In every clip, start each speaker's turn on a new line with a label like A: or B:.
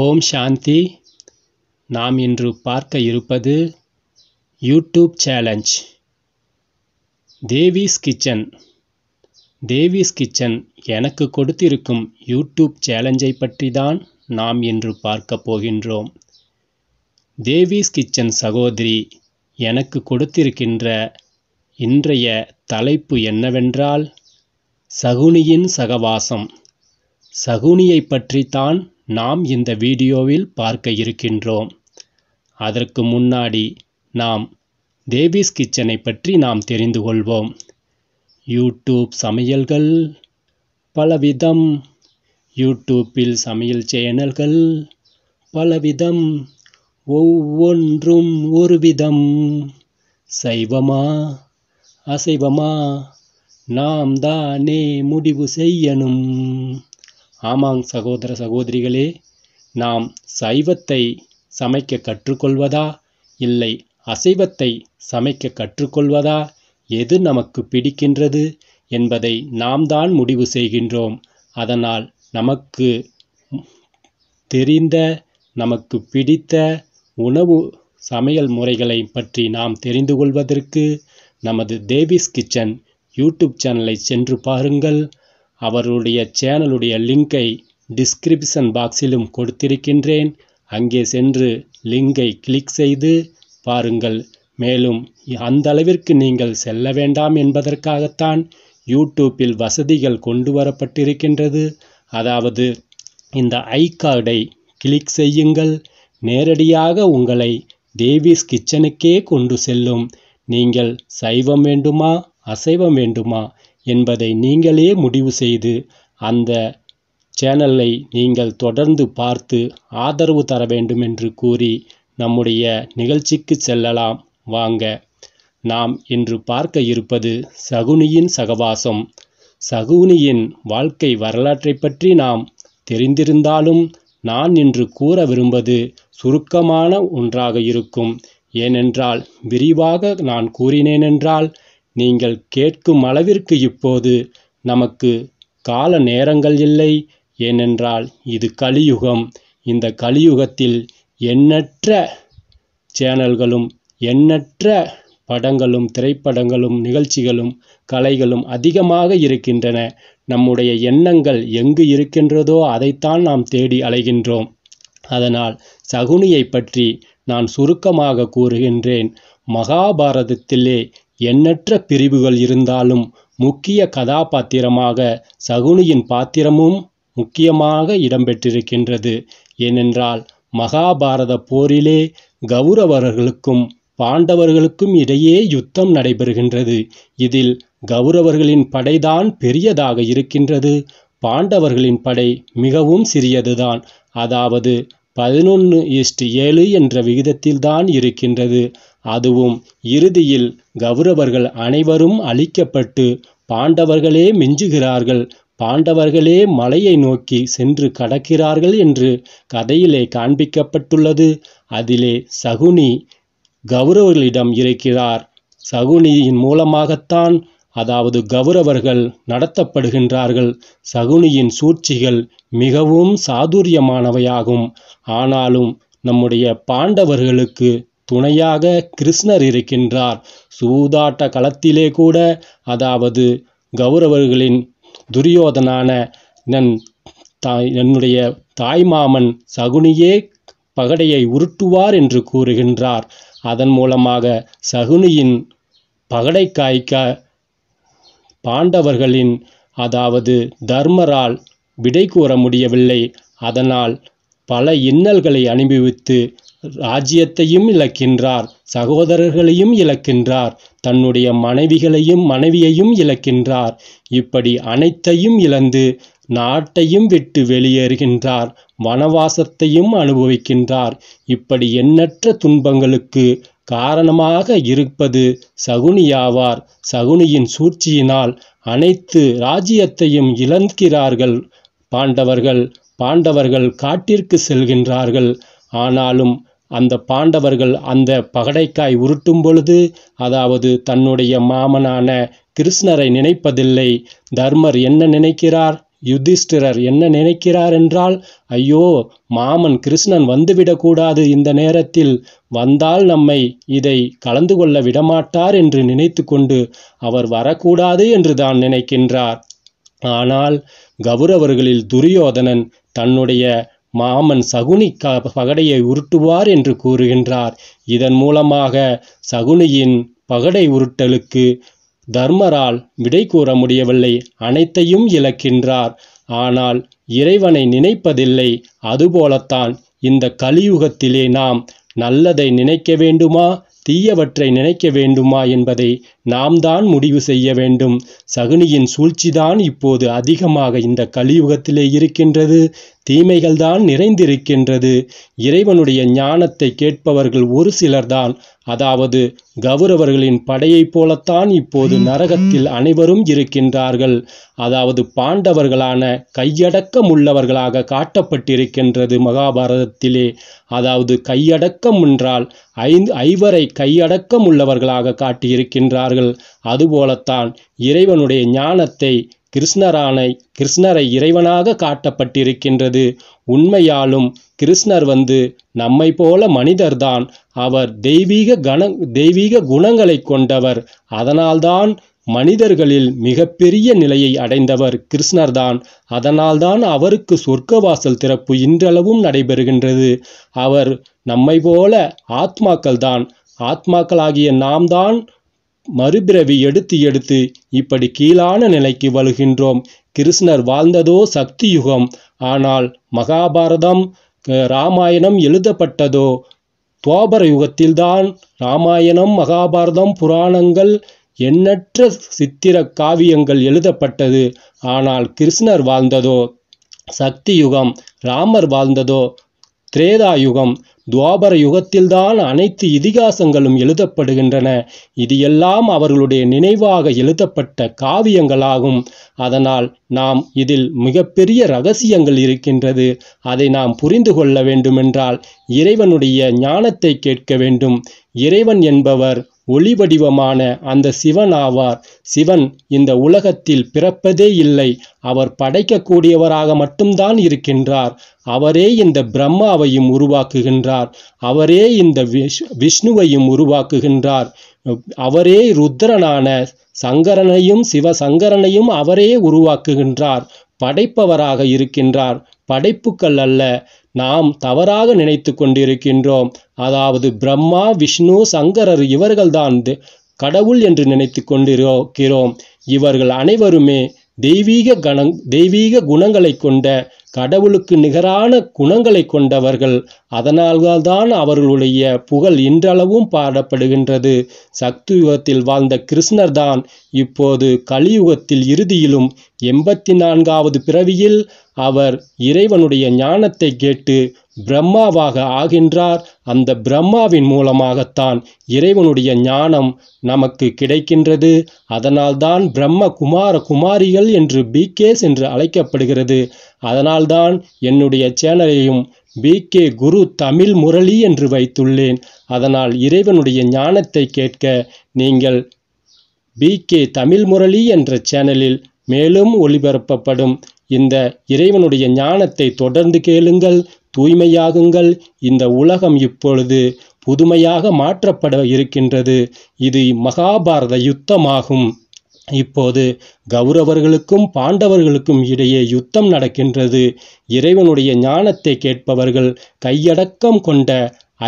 A: ஓம் சாந்தி நாம் இன்று பார்க்க இருப்பது YouTube challenge Devi's kitchen Devi's kitchen எனக்கு கொடுத்திருக்கும் யூடியூப் சேலஞ்சை பற்றி தான் நாம் இன்று பார்க்க போகின்றோம் தேவிஸ் கிச்சன் சகோதரி எனக்கு கொடுத்திருக்கின்ற இன்றைய தலைப்பு என்னவென்றால் சகுனியின் சகவாசம் சகுனியை பற்றித்தான் நாம் இந்த வீடியோவில் பார்க்க இருக்கின்றோம் அதற்கு முன்னாடி நாம் தேவிஸ் கிச்சனை பற்றி நாம் தெரிந்து கொள்வோம் யூடியூப் சமையல்கள் பலவிதம் யூடியூப்பில் சமையல் சேனல்கள் பலவிதம் ஒவ்வொன்றும் ஒரு விதம் சைவமா அசைவமா நாம் தானே முடிவு செய்யணும் ஆமாங் சகோதர சகோதரிகளே நாம் சைவத்தை சமைக்க கற்றுக்கொள்வதா இல்லை அசைவத்தை சமைக்க கற்றுக்கொள்வதா எது நமக்கு பிடிக்கின்றது என்பதை நாம் தான் முடிவு செய்கின்றோம் அதனால் நமக்கு தெரிந்த நமக்கு பிடித்த உணவு சமையல் முறைகளை பற்றி நாம் தெரிந்து கொள்வதற்கு நமது தேவிஸ் கிச்சன் யூடியூப் சேனலை சென்று பாருங்கள் அவருடைய சேனலுடைய லிங்கை டிஸ்கிரிப்ஷன் பாக்ஸிலும் கொடுத்திருக்கின்றேன் அங்கே சென்று லிங்கை கிளிக் செய்து பாருங்கள் மேலும் அந்த அளவிற்கு நீங்கள் செல்ல வேண்டாம் என்பதற்காகத்தான் யூடியூப்பில் வசதிகள் கொண்டு வரப்பட்டிருக்கின்றது அதாவது இந்த ஐ கார்டை கிளிக் செய்யுங்கள் நேரடியாக உங்களை தேவிஸ் கிச்சனுக்கே கொண்டு செல்லும் நீங்கள் சைவம் வேண்டுமா அசைவம் வேண்டுமா என்பதை நீங்களே முடிவு செய்து அந்த சேனலை நீங்கள் தொடர்ந்து பார்த்து ஆதரவு தர வேண்டும் என்று கூறி நம்முடைய நிகழ்ச்சிக்கு செல்லலாம் வாங்க நாம் இன்று பார்க்க இருப்பது சகுனியின் சகவாசம் சகுனியின் வாழ்க்கை வரலாற்றை பற்றி நாம் தெரிந்திருந்தாலும் நான் இன்று கூற விரும்பது சுருக்கமான ஒன்றாக இருக்கும் ஏனென்றால் விரிவாக நான் கூறினேனென்றால் நீங்கள் கேட்கும் அளவிற்கு இப்போது நமக்கு கால நேரங்கள் இல்லை ஏனென்றால் இது கலியுகம் இந்த கலியுகத்தில் எண்ணற்ற சேனல்களும் எண்ணற்ற படங்களும் திரைப்படங்களும் நிகழ்ச்சிகளும் கலைகளும் அதிகமாக இருக்கின்றன நம்முடைய எண்ணங்கள் எங்கு இருக்கின்றதோ அதைத்தான் நாம் தேடி அலைகின்றோம் அதனால் சகுனியை பற்றி நான் சுருக்கமாக கூறுகின்றேன் மகாபாரதத்திலே எண்ணற்ற பிரிவுகள் இருந்தாலும் முக்கிய கதாபாத்திரமாக சகுனியின் பாத்திரமும் முக்கியமாக இடம்பெற்றிருக்கின்றது ஏனென்றால் மகாபாரத போரிலே கௌரவர்களுக்கும் பாண்டவர்களுக்கும் இடையே யுத்தம் நடைபெறுகின்றது இதில் கௌரவர்களின் படைதான் பெரியதாக இருக்கின்றது பாண்டவர்களின் படை மிகவும் சிறியதுதான் அதாவது பதினொன்று ஈஸ்ட் ஏழு என்ற விகிதத்தில்தான் இருக்கின்றது அதுவும் இறுதியில் கௌரவர்கள் அனைவரும் அழிக்கப்பட்டு பாண்டவர்களே மிஞ்சுகிறார்கள் பாண்டவர்களே மலையை நோக்கி சென்று கடக்கிறார்கள் என்று கதையிலே காண்பிக்கப்பட்டுள்ளது அதிலே சகுனி கௌரவர்களிடம் இருக்கிறார் சகுனியின் மூலமாகத்தான் அதாவது கௌரவர்கள் நடத்தப்படுகின்றார்கள் சகுனியின் சூழ்ச்சிகள் மிகவும் சாதுரியமானவையாகும் ஆனாலும் நம்முடைய பாண்டவர்களுக்கு துணையாக கிருஷ்ணர் இருக்கின்றார் சூதாட்ட களத்திலே கூட அதாவது கௌரவர்களின் துரியோதனான நன் தாய் என்னுடைய தாய்மாமன் சகுனியே பகடையை உருட்டுவார் என்று கூறுகின்றார் அதன் மூலமாக சகுனியின் பகடை காய்க்க பாண்டவர்களின் அதாவது தர்மரால் விடை கூற முடியவில்லை அதனால் பல இன்னல்களை அனுபவித்து ராஜ்யத்தையும் இழக்கின்றார் சகோதரர்களையும் இழக்கின்றார் தன்னுடைய மனைவிகளையும் மனைவியையும் இழக்கின்றார் இப்படி அனைத்தையும் இழந்து நாட்டையும் விட்டு வெளியேறுகின்றார் வனவாசத்தையும் அனுபவிக்கின்றார் இப்படி எண்ணற்ற துன்பங்களுக்கு காரணமாக இருப்பது சகுனியாவார் சகுனியின் சூழ்ச்சியினால் அனைத்து ராஜ்யத்தையும் இழக்கிறார்கள் பாண்டவர்கள் பாண்டவர்கள் காட்டிற்கு செல்கின்றார்கள் ஆனாலும் அந்த பாண்டவர்கள் அந்த பகடைக்காய் உருட்டும் பொழுது அதாவது தன்னுடைய மாமனான கிருஷ்ணரை நினைப்பதில்லை தர்மர் என்ன நினைக்கிறார் யுதிஷ்டிரர் என்ன நினைக்கிறார் என்றால் ஐயோ மாமன் கிருஷ்ணன் வந்துவிடக்கூடாது இந்த நேரத்தில் வந்தால் நம்மை இதை கலந்து கொள்ள விடமாட்டார் என்று நினைத்து கொண்டு அவர் வரக்கூடாது என்று தான் நினைக்கின்றார் ஆனால் கௌரவர்களில் துரியோதனன் தன்னுடைய மாமன் சகுனி க பகடையை உருட்டுவார் என்று கூறுகின்றார் இதன் மூலமாக சகுனியின் பகடை உருட்டலுக்கு தர்மரால் விடை கூற முடியவில்லை அனைத்தையும் இழக்கின்றார் ஆனால் இறைவனை நினைப்பதில்லை அதுபோலத்தான் இந்த கலியுகத்திலே நாம் நல்லதை நினைக்க வேண்டுமா தீயவற்றை நினைக்க வேண்டுமா என்பதை நாம் தான் முடிவு செய்ய வேண்டும் சகுனியின் சூழ்ச்சிதான் இப்போது அதிகமாக இந்த கலியுகத்திலே இருக்கின்றது தீமைகள்தான் நிறைந்திருக்கின்றது இறைவனுடைய ஞானத்தை கேட்பவர்கள் ஒரு சிலர்தான் அதாவது கௌரவர்களின் படையைப் போலத்தான் இப்போது நரகத்தில் அனைவரும் இருக்கின்றார்கள் அதாவது பாண்டவர்களான கையடக்கம் உள்ளவர்களாக காட்டப்பட்டிருக்கின்றது மகாபாரதத்திலே அதாவது கையடக்கம் என்றால் ஐந்து ஐவரை கையடக்கம் உள்ளவர்களாக காட்டியிருக்கின்றார்கள் அதுபோலத்தான் இறைவனுடைய ஞானத்தை கிருஷ்ணரானை கிருஷ்ணரை இறைவனாக காட்டப்பட்டிருக்கின்றது உண்மையாலும் கிருஷ்ணர் வந்து நம்மை போல மனிதர்தான் அவர் தெய்வீக கண தெய்வீக குணங்களை கொண்டவர் அதனால்தான் மனிதர்களில் மிகப்பெரிய நிலையை அடைந்தவர் கிருஷ்ணர்தான் அதனால்தான் அவருக்கு சொர்க்கவாசல் திறப்பு இன்றளவும் நடைபெறுகின்றது அவர் நம்மை போல ஆத்மாக்கள் தான் ஆத்மாக்களாகிய நாம் தான் மறுபிறவி எடுத்து எடுத்து இப்படி கீழான நிலைக்கு வருகின்றோம் கிருஷ்ணர் வாழ்ந்ததோ சக்தி யுகம் ஆனால் மகாபாரதம் ராமாயணம் எழுதப்பட்டதோ துவாபர யுகத்தில்தான் ராமாயணம் மகாபாரதம் புராணங்கள் எண்ணற்ற சித்திர காவியங்கள் எழுதப்பட்டது ஆனால் கிருஷ்ணர் வாழ்ந்ததோ சக்தி யுகம் ராமர் வாழ்ந்ததோ திரேதா யுகம் துவாபர யுகத்தில்தான் அனைத்து இதிகாசங்களும் எழுதப்படுகின்றன இது எல்லாம் அவர்களுடைய நினைவாக எழுதப்பட்ட காவியங்களாகும் அதனால் நாம் இதில் மிகப்பெரிய ரகசியங்கள் இருக்கின்றது அதை நாம் புரிந்து கொள்ள வேண்டுமென்றால் இறைவனுடைய ஞானத்தை கேட்க வேண்டும் இறைவன் என்பவர் ஒளி வடிவமான அந்த சிவன் ஆவார் சிவன் இந்த உலகத்தில் பிறப்பதே இல்லை அவர் படைக்கக்கூடியவராக மட்டும்தான் இருக்கின்றார் அவரே இந்த பிரம்மாவையும் உருவாக்குகின்றார் அவரே இந்த விஷ் விஷ்ணுவையும் உருவாக்குகின்றார் அவரே ருத்ரனான சங்கரனையும் சிவசங்கரனையும் அவரே உருவாக்குகின்றார் படைப்பவராக இருக்கின்றார் படைப்புக்கள் அல்ல நாம் தவறாக நினைத்து கொண்டிருக்கின்றோம் அதாவது பிரம்மா விஷ்ணு சங்கரர் இவர்கள்தான் கடவுள் என்று நினைத்து கொண்டிருக்கிறோம் இவர்கள் அனைவருமே தெய்வீக கணங் தெய்வீக குணங்களை கொண்ட கடவுளுக்கு நிகரான குணங்களை கொண்டவர்கள் அதனால்தான் அவர்களுடைய புகழ் இன்றளவும் பாடப்படுகின்றது சக்தி யுகத்தில் வாழ்ந்த கிருஷ்ணர் தான் இப்போது கலியுகத்தில் இறுதியிலும் எண்பத்தி நான்காவது பிறவியில் அவர் இறைவனுடைய ஞானத்தை கேட்டு பிரம்மாவாக ஆகின்றார் அந்த பிரம்மாவின் மூலமாகத்தான் இறைவனுடைய ஞானம் நமக்கு கிடைக்கின்றது அதனால்தான் பிரம்ம குமார குமாரிகள் என்று பிகேஸ் என்று அழைக்கப்படுகிறது அதனால்தான் என்னுடைய சேனலையும் பிகே குரு தமிழ் முரளி என்று வைத்துள்ளேன் அதனால் இறைவனுடைய ஞானத்தை கேட்க நீங்கள் பிகே தமிழ் முரளி என்ற சேனலில் மேலும் ஒளிபரப்பப்படும் இந்த இறைவனுடைய ஞானத்தை தொடர்ந்து கேளுங்கள் தூய்மையாகுங்கள் இந்த உலகம் இப்பொழுது புதுமையாக மாற்றப்பட இருக்கின்றது இது மகாபாரத யுத்தமாகும் இப்போது கௌரவர்களுக்கும் பாண்டவர்களுக்கும் இடையே யுத்தம் நடக்கின்றது இறைவனுடைய ஞானத்தை கேட்பவர்கள் கையடக்கம் கொண்ட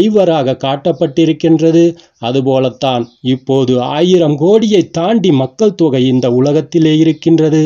A: ஐவராக காட்டப்பட்டிருக்கின்றது அதுபோலத்தான் இப்போது ஆயிரம் கோடியை தாண்டி மக்கள் தொகை இந்த உலகத்திலே இருக்கின்றது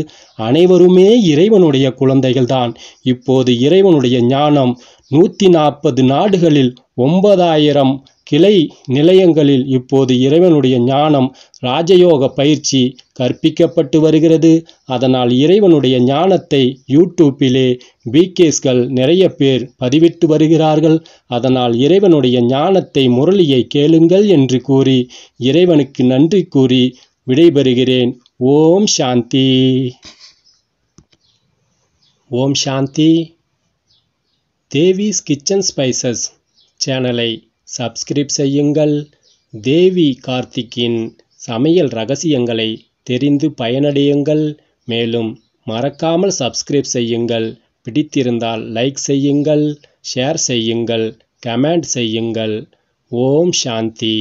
A: அனைவருமே இறைவனுடைய குழந்தைகள்தான் இப்போது இறைவனுடைய ஞானம் நூற்றி நாற்பது நாடுகளில் ஒன்பதாயிரம் கிளை நிலையங்களில் இப்போது இறைவனுடைய ஞானம் ராஜயோக பயிற்சி கற்பிக்கப்பட்டு வருகிறது அதனால் இறைவனுடைய ஞானத்தை யூடியூப்பிலே பிகேஸ்கள் நிறைய பேர் பதிவிட்டு வருகிறார்கள் அதனால் இறைவனுடைய ஞானத்தை முரளியை கேளுங்கள் என்று கூறி இறைவனுக்கு நன்றி கூறி விடைபெறுகிறேன் ஓம் சாந்தி ஓம் சாந்தி தேவிஸ் கிச்சன் ஸ்பைசஸ் சேனலை சப்ஸ்கிரைப் செய்யுங்கள் தேவி கார்த்திக்கின் சமையல் ரகசியங்களை தெரிந்து பயனடையுங்கள் மேலும் மறக்காமல் சப்ஸ்கிரைப் செய்யுங்கள் பிடித்திருந்தால் லைக் செய்யுங்கள் ஷேர் செய்யுங்கள் கமெண்ட் செய்யுங்கள் ஓம் சாந்தி